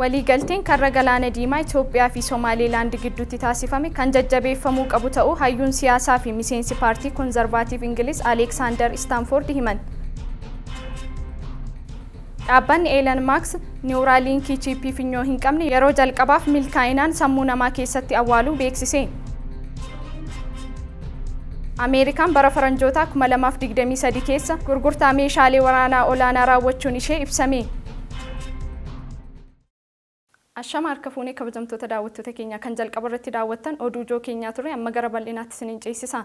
waliigalteen karra galaana diimaa Itoophiyaa fi Somaaliilaand gidduutti taasifame kan jajjabeeffamuu qabu ta'uu hayyuun siyaasaa fi miseensi paartii konzervaatiif Ingiliz Aleeksaandar Istaanfoord himan. Dhaabbanni Eelan Maaks niwuraaliinkii chiippii finyoo hin qabne yeroo jalqabaaf milkaa'inaan sammuu namaa keessatti awwaaluu beeksise. Ameerikaan bara faranjoota 2023 keessa gurgurtaa meeshaalee waraanaa olaanaa raawwachuun ishee ibsame. Ashaamaar kafuunee kabajamtoota daawwattoota keenya kan jalqaba irratti daawwattan oduu ijoo keenyaa ture amma gara bal'inaatti isiniin ceesisa.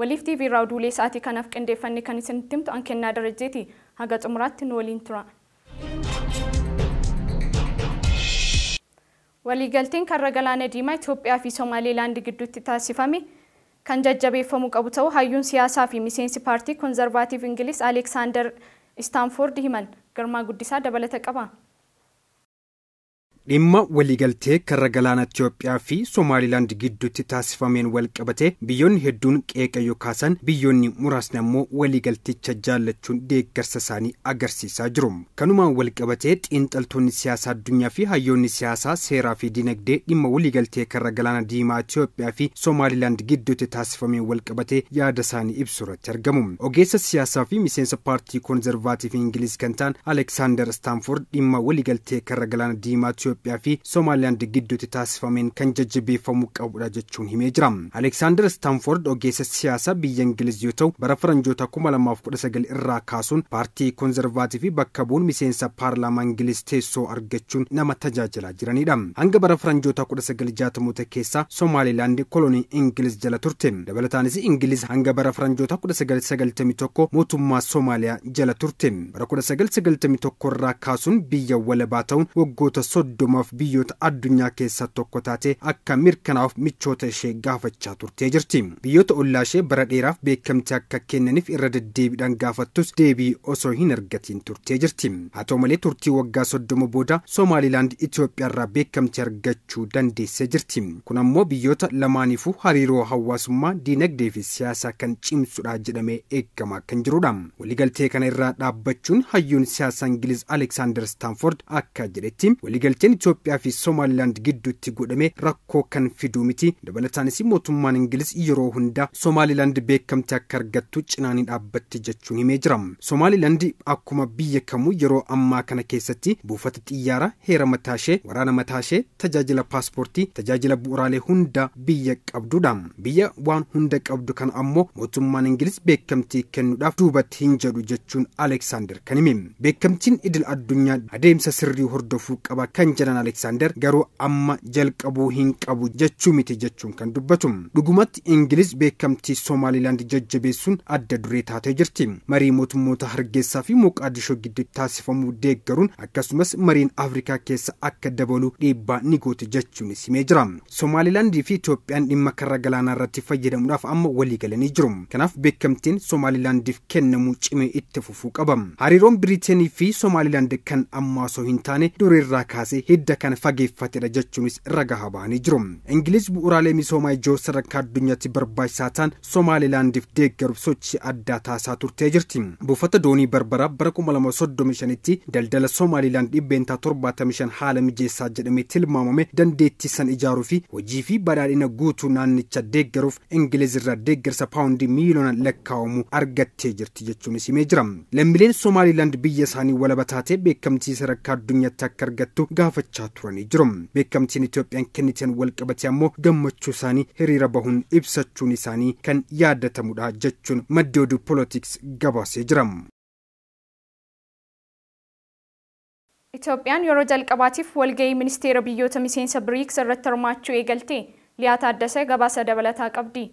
Waliif TV irraa oduulee sa'aatii kanaaf qindeeffanni kan isinitti himtu an kennaa darajeeti. Haga xumuraatti nu waliin tura. Waliigalteen karra galaana diimaa Itoophiyaa fi Somaaliilaand gidduutti taasifame kan jajjabeeffamuu qabu ta'uu hayyuun siyaasaa fi miseensi paartii konzervaatiif Ingiliz Aleeksaandar Istaanfoord himan. Girmaa Guddisaa dabalata qaba. dhimma waliigaltee karra galaana fi Somaaliilaand gidduutti taasifameen wal qabatee biyyoonni hedduun qeeqayyoo kaasan biyyoonni muraasni ammoo waliigalticha jaallachuun deeggarsa isaanii agarsiisaa jiru. Kanumaan wal qabatee xiinxaltoonni siyaasaa addunyaa fi hayyoonni siyaasaa seeraa fi dinagdee dhimma waliigaltee karra galaana diimaa Itoophiyaa fi Somaaliilaand gidduutti taasifameen wal qabatee yaada isaanii ibsu irratti argamu. Ogeessa siyaasaa fi miseensa paartii Konzervaatiivii Ingilizi kan ta'an Aleksaandar Staanford Itoophiyaa fi Somaaliyaan gidduutti taasifameen kan jajjabeeffamu qabudha jechuun himee jira. Aleksaandar Istaanfoord ogeessa siyaasaa biyya Ingiliz yoo ta'u bara faranjoota 2019 irraa kaasuun paartii fi bakka bu'uun miseensa paarlaamaa Ingiliz teessoo argachuun nama tajaajilaa jiranidha. Hanga bara faranjoota 1960moota keessaa Somaalilaandi kolonii Ingiliz jala turte. Dabalataanis Ingiliz hanga bara faranjoota 1991 mootummaa Somaaliyaa jala turte. Bara 1991 irraa kaasuun biyya walabaa ta'uun waggoota soddoma hundumaaf biyyoota addunyaa keessaa tokko taate akka mirkanaa'uuf michoota ishee gaafachaa turtee jirti. Biyyoota ollaa ishee bara dheeraaf beekamtii akka kennaniif irra deddeebiidhaan gaafattus deebii osoo hin argatiin turtee jirti. Haa ta'u malee turtii waggaa soddoma booda Somaaliilaand Itoophiyaarraa beekamtii argachuu dandeessee jirti. Kun ammoo biyyoota lamaaniifuu hariiroo hawaasummaa, diinagdee fi siyaasaa kan cimsudhaa jedhamee eegamaa kan jirudha. Waliigaltee kana irraa dhaabbachuun hayyuun siyaasaa Ingiliz Aleksaandar Staanford akka jedhetti waliigalteen Itoophiyaa fi Somaaliilaand gidduutti godhame rakkoo kan fidu miti dabalataanis mootummaan ingilis yeroo hunda Somaaliilaand beekamtii akka argattu cinaanii dhaabbatte jechuun himee jira. Somaaliilaand akkuma biyya kamuu yeroo ammaa kana keessatti buufata xiyyaara heera mataashee waraana mataashee tajaajila paaspoortii tajaajila bu'uraalee hunda biyya qabdudha. Biyya waan hunda qabdu kana ammoo mootummaan ingilis beekamtii kennuudhaaf duubatti hin jedhu jechuun Aleksaandar kan hime beekamtiin idil addunyaa adeemsa sirrii hordofuu qaba kan jedhan Aleksaandar garuu amma jalqabuu hin qabu jechuu miti jechuun kan dubbatu. Dhugumatti Ingiliz beekamtii Somaalilaand jajjabeessuun adda duree taatee jirti. Marii mootummoota Hargeessaa fi Moqaadishoo gidduu taasifamuu deeggaruun akkasumas mariin Afrikaa keessa akka dabalu dhiibbaa ni goote jechuun simee jira. Somaalilaandii fi Itoophiyaan dhimma karra galaanaa irratti fayyadamuudhaaf amma walii galanii jiru. Kanaaf beekamtiin Somaalilaandiif kennamuu cimee itti fufuu qaba. Hariiroon Biriiteenii fi Somaalilaand kan ammaa osoo hin taane durii irraa kaasee idda kana fageeffatedha jechuunis ragaa bahanii jiru. Ingiliz bu'uuraalee misoomaa ijoo sadarkaa addunyaatti barbaachisaa ta'an Somaalilaandiif deeggaruuf sochii addaa taasaa turtee jirti. Buufata doonii barbaraa bara 2035tti daldala Somaalilaand dhibbeentaa 75 haala mijeessaa jedhamee tilmaamame dandeettii san ijaaruu fi hojii fi badhaadhina guutuu naannicha deeggaruuf Ingiliz irraa deeggarsa paawundii miiliyoonaan lakkaa'amu argattee jirti jechuunis himee jira. Lammileen Somaalilaand biyya isaanii walaba taatee beekamtii sadarkaa addunyaatti akka argattu qofachaa turanii jiru. Beekamtiin Itoophiyaan kenniteen wal qabatee ammoo gammachuu isaanii hiriira bahuun ibsachuun isaanii kan yaadatamudha jechuun maddi oduu poolitiks gabaasee jira. Itoophiyaan yeroo jalqabaatiif walgahii ministeera biyyoota miseensa biriiks irratti hirmaachuu eegalte. Liyaa Taaddasee gabaasa dabalataa qabdi.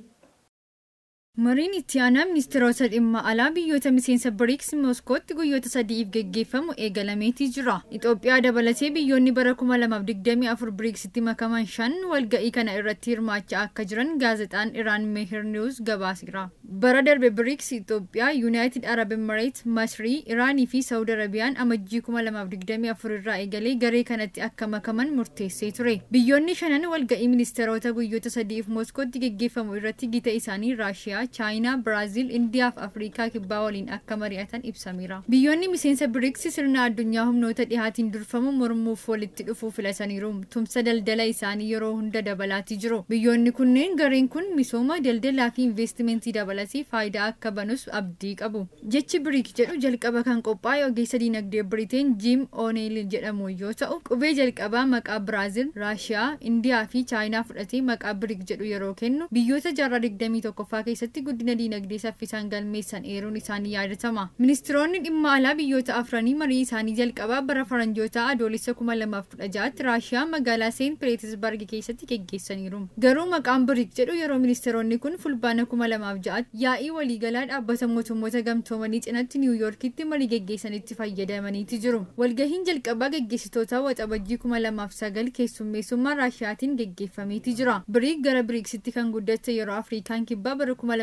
mariin itti aanaa ministeerota dhimma alaa biyyoota miseensa biriiks moskootti guyyoota sadiif geggeeffamu eegalameetii jira itoophiyaa dabalatee biyyoonni bara 2024 biriiksitti makaman shan walga'ii kana irratti hirmaachaa akka jiran gaazexaan iraan meher niwuz gabaaseera bara darbe biriiks ixoophiyaa yuunaayitid arab emireet masrii iraanii fi saawud arabiyaan amajjii 2024 irraa eegalee garee kanatti akka makaman murteessee ture biyyoonni shanan walga'ii ministeerota guyyoota sadiif moskootti geggeeffamu irratti gita isaanii raashiyaa Amerikaa, Chaayinaa, Biraaziil, Indiyaa fi Afrikaa kibbaa waliin akka mari'atan ibsameera. Biyyoonni miseensa biriksi sirna addunyaa humnoota dhihaatiin durfamu mormuuf walitti dhufuu filasaniiru. Tumsa daldala isaanii yeroo hunda dabalaatii jiru. Biyyoonni kunneen gareen kun misooma daldalaa fi investimentii dabalatee faayidaa akka banus abdii qabu. Jechi BRIC jedhu jalqaba kan qophaa'e ogeessa dinagdee Biriteen Jim ooneel jedhamu yoo ta'u, qubee jalqabaa maqaa Biraaziil, Raashiyaa, Indiyaa fi Chaayinaa fudhatee maqaa BRIC jedhu yeroo kennu biyyoota jaarraa 21ffaa keessatti keessatti guddina diinagdee saffisaan galmeessan eeruun isaanii yaadatama. Ministiroonni dhimma alaa biyyoota afranii marii isaanii jalqabaa bara faranjoota adoolessa 2016tti Raashiyaa magaalaa Seen Pireetisbarg keessatti geggeessaniiru. Garuu maqaan BRIC jedhu yeroo ministiroonni kun fulbaana 2006tti yaa'ii waliigalaa dhaabbata mootummoota gamtoomanii cinaatti Yoorkitti marii geggeessanitti fayyadamaniiti jiru. Walgahiin jalqabaa geggeessitoota waxabajjii 2009 keessummeessummaa Raashiyaatiin geggeeffameeti jira. BRIC gara biriksitti kan guddatte yeroo Afrikaan kibbaa bara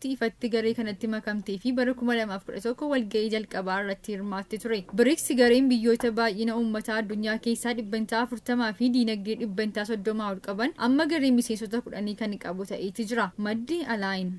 tti ifatti garee kanatti makamtee fi bara 2011 walga'ii jalqabaa irratti hirmaattee ture. Biriiksi gareen biyyoota baay'ina uummataa addunyaa keessaa dhibbantaa 40 fi diinagdee dhibbantaa 30 ol qaban amma garee miseensota 10 kan qabu ta'eeti jira. Maddi Alaayin.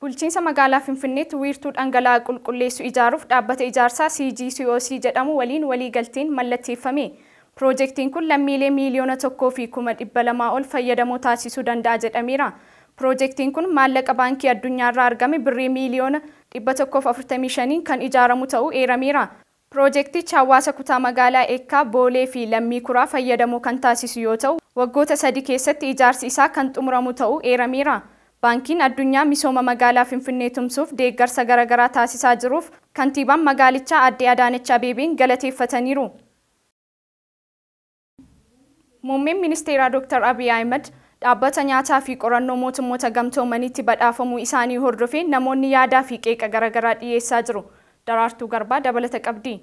Bulchiinsa magaalaa Finfinneetti wiirtuu dhangala'aa qulqulleessu ijaaruuf dhaabbata ijaarsaa CGCOC jedhamu waliin galteen mallatteeffame. proojektiin kun lammiilee miiliyoona tokkoo fi kuma dhibba lamaa ol fayyadamoo taasisuu danda'a jedhameera. proojektiin kun maallaqa baankii irraa argame birrii miiliyoona 1.45 kan ijaaramu ta'uu eerameera. Piroojeektichi hawaasa kutaa magaalaa ekkaa Boolee fi Lammii Kuraa fayyadamoo kan taasisu yoo ta'u, waggoota sadi keessatti ijaarsi isaa kan xumuramu ta'uu eerameera. Baankiin addunyaa misooma magaalaa Finfinnee tumsuuf deeggarsa garaagaraa taasisaa jiruuf kantiiban magaalichaa addee Adaanech Abeebeen galateeffataniiru. Muummeen ministeeraa Dr. Abiy Ahmed dhaabbata nyaataa fi qorannoo mootummoota gamtoomaniitti badhaafamuu isaanii hordofee namoonni yaadaa fi qeeqa garaa dhiyeessaa jiru. Daraartuu Garbaa dabalata qabdi.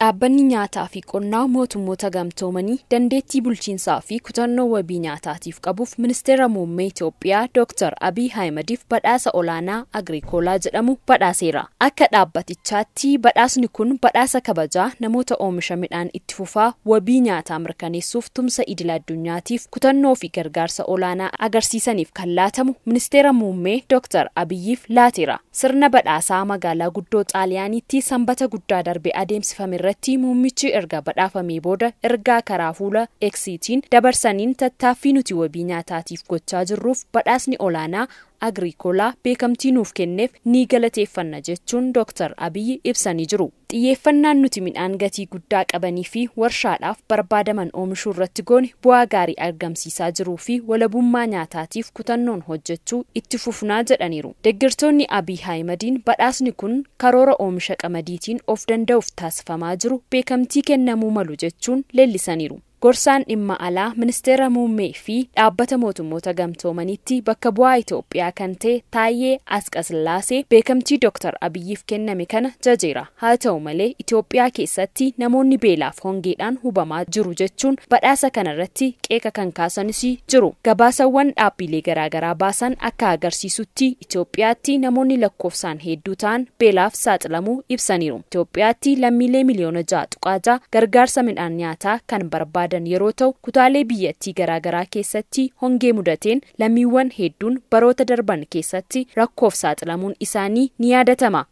Dhaabbanni nyaataa fi qonnaa mootummoota gamtoomanii dandeettii bulchiinsaa fi kutannoo wabii nyaataatiif qabuuf ministeera muummee Itoophiyaa Dr. Abiy Ahimadiif badhaasa olaanaa agriikoolaa jedhamu badhaaseera. Akka dhaabbatichaatti badhaasni kun badhaasa kabajaa namoota oomisha midhaan itti fufaa wabii nyaataa mirkaneessuuf tumsa idil addunyaatiif kutannoo fi gargaarsa olaanaa agarsiisaniif kan laatamu ministeera muummee Dr. Abiyyiif laateera. Sirna badhaasaa magaalaa guddoo Xaaliyaaniitti sanbata guddaa darbe adeemsifame irratti muummichi erga badhaafamee booda ergaa karaa fuula eksiitiin dabarsaniin tattaaffii nuti wabii nyaataatiif gochaa jirruuf badhaasni olaanaa agriikolaa beekamtii nuuf kenneef ni galateeffanna jechuun doktor Abiyyi ibsanii jiru. Xiyyeeffannaan nuti midhaan gatii guddaa qabanii fi warshaadhaaf barbaadaman oomishuu irratti goone bu'aa gaarii argamsiisaa jiruu fi walabummaa nyaataatiif kutannoon hojjechuu itti fufnaa jedhaniiru. Deggirtoonni Abiy haayimadiin badhaasni kun karoora oomisha qamadiitiin of danda'uuf taasifamaa jiru beekamtii kennamuu malu jechuun leellisaniiru. Gorsaan dhimma alaa ministeera muummee fi dhaabbata mootummoota gamtoomaniitti bakka bu'aa Itoophiyaa kan ta'e Taayyee Asqasillaasee beekamtii Dooktar Abiyyiif kenname kana jajeera. Haa ta'u malee Itoophiyaa keessatti namoonni beelaaf hongeedhaan hubamaa jiru jechuun badhaasa kanarratti qeeka kan kaasanis jiru. Gabaasawwan dhaabbilee garaagaraa baasan akka agarsiisutti Itoophiyaatti namoonni lakkoofsaan hedduu ta'an beelaaf saaxilamuu ibsaniiru. Itoophiyaatti lammiilee miliyoona ja'a tuqaa gargaarsa midhaan nyaataa kan barbaadu barbaadan yeroo ta'u kutaalee biyyattii garaagaraa keessatti hongee mudateen lammiiwwan hedduun baroota darban keessatti rakkoof saaxilamuun isaanii ni yaadatama.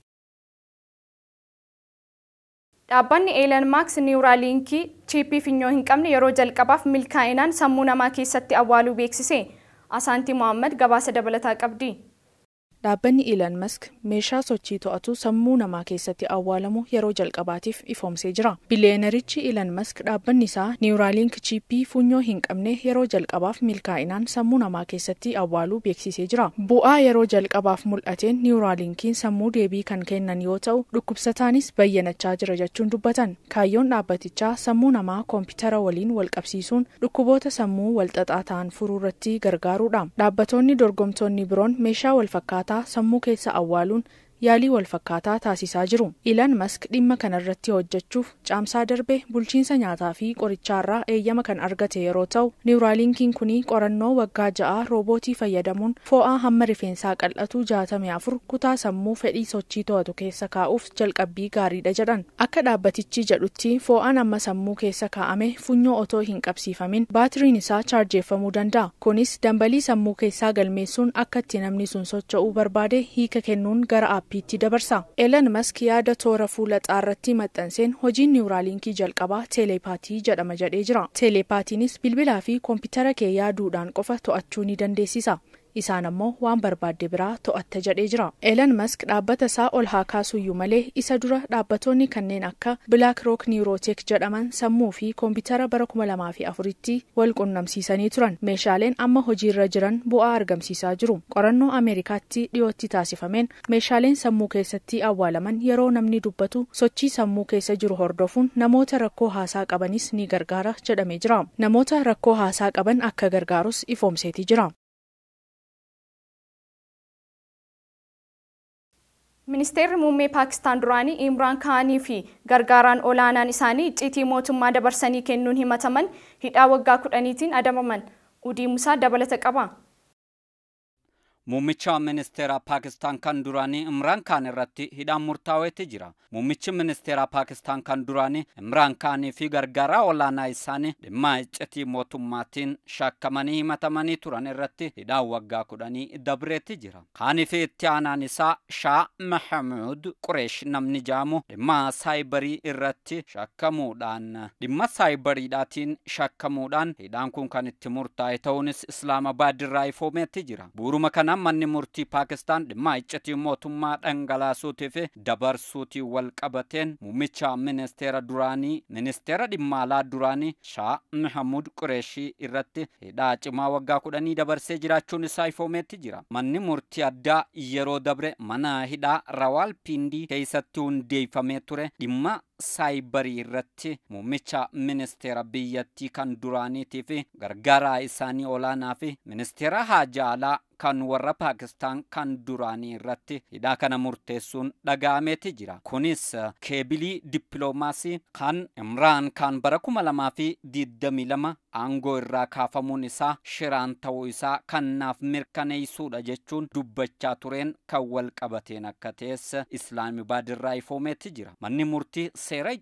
Dhaabbanni Eelan Maaks Niwuraaliinkii chiippii finyoo hin qabne yeroo jalqabaaf milkaa'inaan sammuu namaa keessatti awwaaluu beeksise. Asaantii Mohaammed gabaasa dabalataa qabdi. Dhaabbanni Iilan Mask meeshaa sochii to'atu sammuu namaa keessatti awwaalamu yeroo jalqabaatiif ifoomsee jira. bileenerichi Iilan Mask dhaabbanni isaa niwuraaliink chiippii funyoo hin qabne yeroo jalqabaaf milkaa'inaan sammuu namaa keessatti awwaaluu beeksisee jira. Bu'aa yeroo jalqabaaf mul'ateen niwuraalinkiin sammuu deebii kan kennan yoo ta'u, dhukkubsataanis bayyanachaa jira jechuun dubbatan. Kaayyoon dhaabbatichaa sammuu namaa koompitara waliin wal dhukkuboota sammuu walxaxaa ta'an furuu irratti gargaaruudha. Dhaabbatoonni dorgomtoonni biroon meeshaa sammuu keessa awwaaluun yaalii walfakkaataa taasisaa jiru ilan mask dhimma kanarratti hojjechuuf caamsaa darbe bulchiinsa nyaataa fi qorichaarraa eeyyama kan argate yeroo ta'u niwuraaliinkiin kun qorannoo waggaa ja'aa roobootii fayyadamuun foo'aa hamma rifeensaa qal'atu jaatame afur kutaa sammuu fedhii sochii to'atu keessa kaa'uuf jalqabbii gaariidha jedhan akka dhaabbatichi jedhutti foo'aan amma sammuu keessa kaa'ame funyoo otoo hin qabsiifamin baatiriin isaa chaarjeeffamuu danda'a kunis dambalii sammuu keessaa galmeessuun akka itti namni sun socho'uu barbaade hiika kennuun gara watsaapiitti dabarsa. elen mask yaada toora fuula xaarratti maxxanseen hojiin niwuraaliinkii jalqabaa teelepaatii jedhama jedhee jira. teelepaatiinis bilbilaa fi koompitara kee yaaduudhaan qofa to'achuu ni dandeessisa. isaan ammoo waan barbaadde biraa to'atta jedhee jira eelan mask dhaabbata isaa ol haa iyyuu malee isa dura dhaabbatoonni kanneen akka bilaak rook niirooteek jedhaman sammuu fi koompitara bara 2004tti wal qunnamsiisanii turan meeshaaleen amma hojiirra jiran bu'aa argamsiisaa jiru qorannoo ameerikaatti dhiyootti taasifameen meeshaaleen sammuu keessatti awwaalaman yeroo namni dubbatu sochii sammuu keessa jiru hordofuun namoota rakkoo haasaa qabanis ni gargaara jedhamee jira namoota rakkoo haasaa qaban akka gargaarus ifoomseeti jira. Ministeerri muummee Paakistaan duraanii Imraan Kaanii fi gargaaraan olaanaan isaanii icciitii mootummaa dabarsanii kennuun himataman hidhaa waggaa kudhaniitiin adamaman. Udii Musaa dabalata qaba. Muummicha ministeera Paakistaan kan duraanii Imraan Kaan irratti hidhaan murtaa'eeti jira. Muummichi ministeera Paakistaan kan duraanii Imraan Kaanii fi gargaaraa olaanaa isaanii dhimma iccitii mootummaatiin shakkamanii himatamanii turan irratti hidhaan waggaa kudhanii dabreetti jira. Kaanii fi itti aanaan isaa Shaa Mahamuud Qureesh namni jaamu dhimma saayibarii irratti shakkamuudhaan dhimma saayibariidhaatiin hidhaan kun kan itti murtaa'e ta'uunis Islaamabaad irraa ifoomeeti jira. Buuruma kana manni murtii Paakistaan dhimma iccitii mootummaa dhangalaasuutii fi dabarsuutii wal qabateen muummicha ministeera duraanii ministeera dhimma alaa duraanii shaa Mahamuud Qureeshii irratti hidhaa cimaa waggaa kudhanii dabarsee jiraachuun isaa ifoomeetti jira. Manni murtii addaa yeroo dabre mana hidhaa Rawaal Pindii keessatti hundeeffamee ture saayibarii irratti muummicha ministeera biyyattii kan duraaniitii fi gargaaraa isaanii olaanaa fi ministeera alaa kan warra Paakistaan kan duraanii irratti hidhaa kana murteessuun dhaga'ameeti jira. Kunis eh, keebilii dippiloomaasii kan Imraan kan bara kuma lamaa aangoo irraa kaafamuun isaa shiraan ta'uu isaa kannaaf mirkaneessuudha jechuun dubbachaa tureen kan wal qabateen akka ta'es Islaamibaad irraa ifoomeeti jira. Manni murtii seeray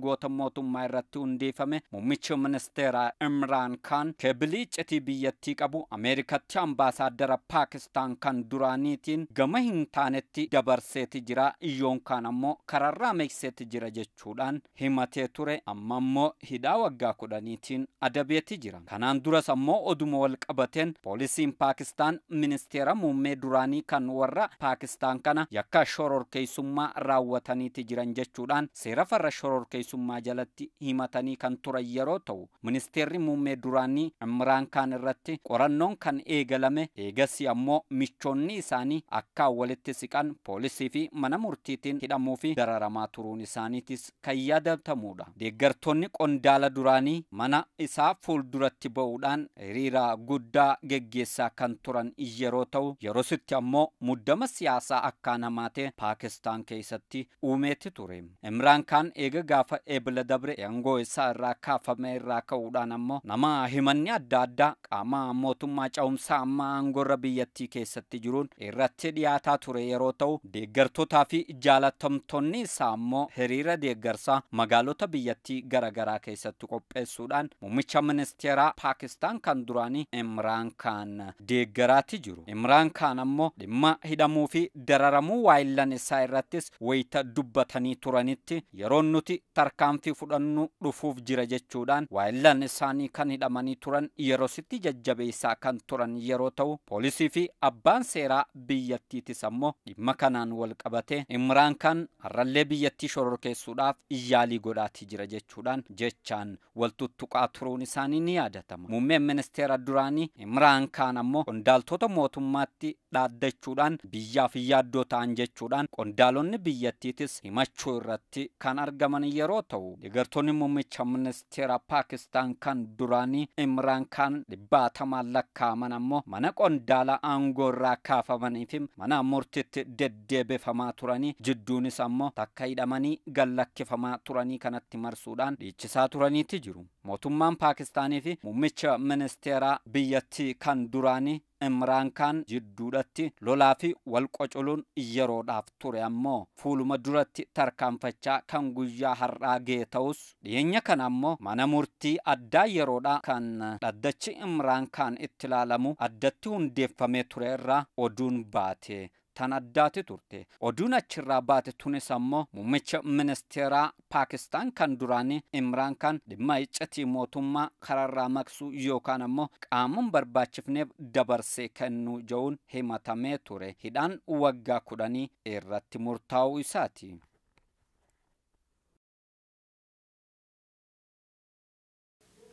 goota mootummaa irratti hundeeffame muummichi ministeera imraan kaan keebilii citii biyyattii qabu ameerikatti ambaasaadara paakistaan kan duraaniitiin gama hin taanetti dabarseeti jira iyyoon kaan ammoo kararraa meekseeti jira jechuudhaan himatee ture amma ammoo hidhaa waggaa kudhaniitiin adabeeti jira kanaan duras ammoo oduma wal qabateen poolisiin paakistaan ministeera muummee duraanii kan warra paakistaan kana yakka shororkeessummaa raawwataniiti jiran jechuudhaan seera seera farra shoror keessummaa jalatti himatanii kan turan yeroo ta'u ministeerri muummee duraanii Imraan Kaan irratti qorannoon kan eegalame eegasi ammoo michoonni isaanii akka walitti siqan poolisii fi mana murtiitiin hidhamuu fi dararamaa turuun isaaniitis kan yaadatamudha. Deeggartoonni qondaala duraanii mana isaa fuulduratti ba'uudhaan hiriiraa guddaa geggeessaa kan turan yeroo ta'u yeroo sitti ammoo muddama siyaasaa akka namaatee Paakistaan keessatti uumeetti ture. Imraan kaan eega gaafa eebila dabre eengoo isaa irraa kaafame irraa ka'uudhaan ammoo nama himanni adda addaa qaama mootummaa caumsaa amma irra biyyattii keessatti jiruun irratti dhiyaataa ture yeroo ta'u deeggartootaa fi jaalatamtonni isaa ammoo hiriira deeggarsaa magaalota biyyattii garaagaraa keessatti qopheessuudhaan muummicha ministeeraa paakistaan kan duraanii imraan kaan deeggaraatti jiru imraan kaan ammoo dhimma hidhamuu fi dararamuu waayillan isaa irrattis wayita dubbatanii turanitti yeroon nuti tarkaanfii fudhannu dhufuuf jira jechuudhaan waayillaan isaanii kan hidhamanii turan yerositti jajjabeessaa kan turan yeroo ta'u poolisii fi abbaan seeraa biyyattiitis ammoo dhimma kanaan wal qabate imraan kan har'allee biyyattii shororkeessuudhaaf iyyaalii godhaati jira jechuudhaan jechaan wal tuttuqaa turuun isaanii ni yaadatama muummeen ministeera duraanii imraan kaan ammoo qondaaltota mootummaatti dhaaddachuudhaan biyyaaf yaaddoo ta'an jechuudhaan qondaalonni biyyattiitis himachuu irratti kan argaman yeroo ta'u deeggartoonni muummicha ministeera paakistaan kan duraanii imraan kaan dhibbaataan lakkaa'aman ammoo mana qondaala aangoo irraa kaafamanii fi mana murtiitti deddeebifamaa turanii jidduunis ammoo takka hidhamanii gallakkifamaa turanii kanatti marsuudhaan dhiichisaa turaniiti jiru mootummaan paakistaanii fi muummicha ministeera biyyattii kan duraanii Imraan Kaan jidduudhatti lolaa fi wal qocoluun yeroodhaaf ture ammoo fuuluma duratti tarkaanfachaa kan guyyaa har'aa gee ta'us dhiyeenya kan ammoo mana murtii addaa yeroodha kan dhaddachi Imraan Kaan itti ilaalamu addatti hundeeffamee ture irraa oduun baate. tan addaati turte. Oduun achirraa baate tunis ammoo muummicha ministeeraa Paakistaan kan duraanii Imraan kan dhimma iccitii mootummaa kararraa maqsuu yookaan ammoo qaamuun barbaachifneef dabarsee kennuu ja'uun himatamee ture. Hidhaan waggaa kudhanii irratti murtaa'uu isaati.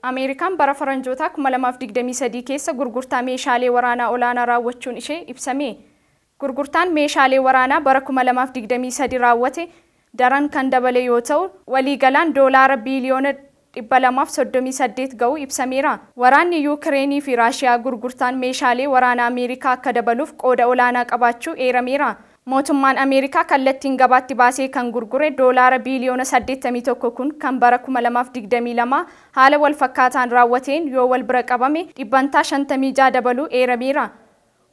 Ameerikaan bara faranjoota 2023 keessa gurgurtaa meeshaalee waraanaa olaanaa raawwachuun ishee ibsame. gurgurtaan meeshaalee waraanaa bara 2023 raawwate daran kan dabale yoo ta'u waliigalaan doolaara biiliyoona 238 ga'u ibsameera. Waraanni Yuukireenii fi Raashiyaa gurgurtaan meeshaalee waraanaa Ameerikaa akka dabaluuf qooda olaanaa qabaachuu eerameera. Mootummaan Ameerikaa kallattiin gabaatti baasee kan gurgure doolaara biiliyoona 81 kun kan bara 2022 haala walfakkaataan raawwateen yoo wal bira qabame dhibbantaa 56 dabaluu eerameera.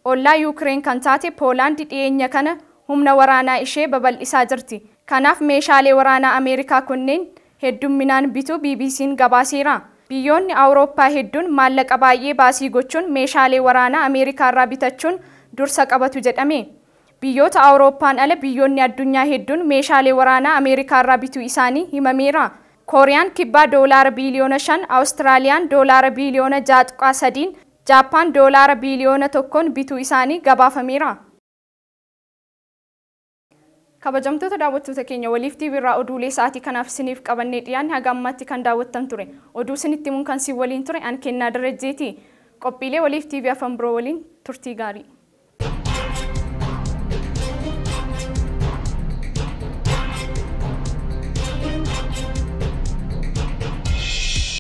ollaa Yuukireen kan taate Poolaandi dhiyeenya kana humna waraanaa ishee babal'isaa jirti. Kanaaf meeshaalee waraanaa Ameerikaa kunneen hedduminaan bituu BBC'n gabaaseera. Biyyoonni Awurooppaa hedduun maallaqa baay'ee baasii gochuun meeshaalee waraanaa Ameerikaarraa bitachuun dursa qabatu jedhame. Biyyoota Awurooppaan ala biyyoonni addunyaa hedduun meeshaalee waraanaa Ameerikaarraa bituu isaanii himameera. Kooriyaan kibbaa doolaara biliyoona shan, Awustiraaliyaan doolaara biliyoona ja'a tuqaa sadiin Jaappaan doolaara biiliyoona tokkoon bituu isaanii gabaafameera. Kabajamtoota daawwattoota keenya waliif irraa oduulee sa'atii kanaaf siniif qabannee dhiyaanni haga ammaatti kan daawwattan ture. Oduu isinitti muun kan siin waliin ture an kennaa darajjeeti. Qophiilee waliif tiibii afaan biroo waliin turtii gaarii.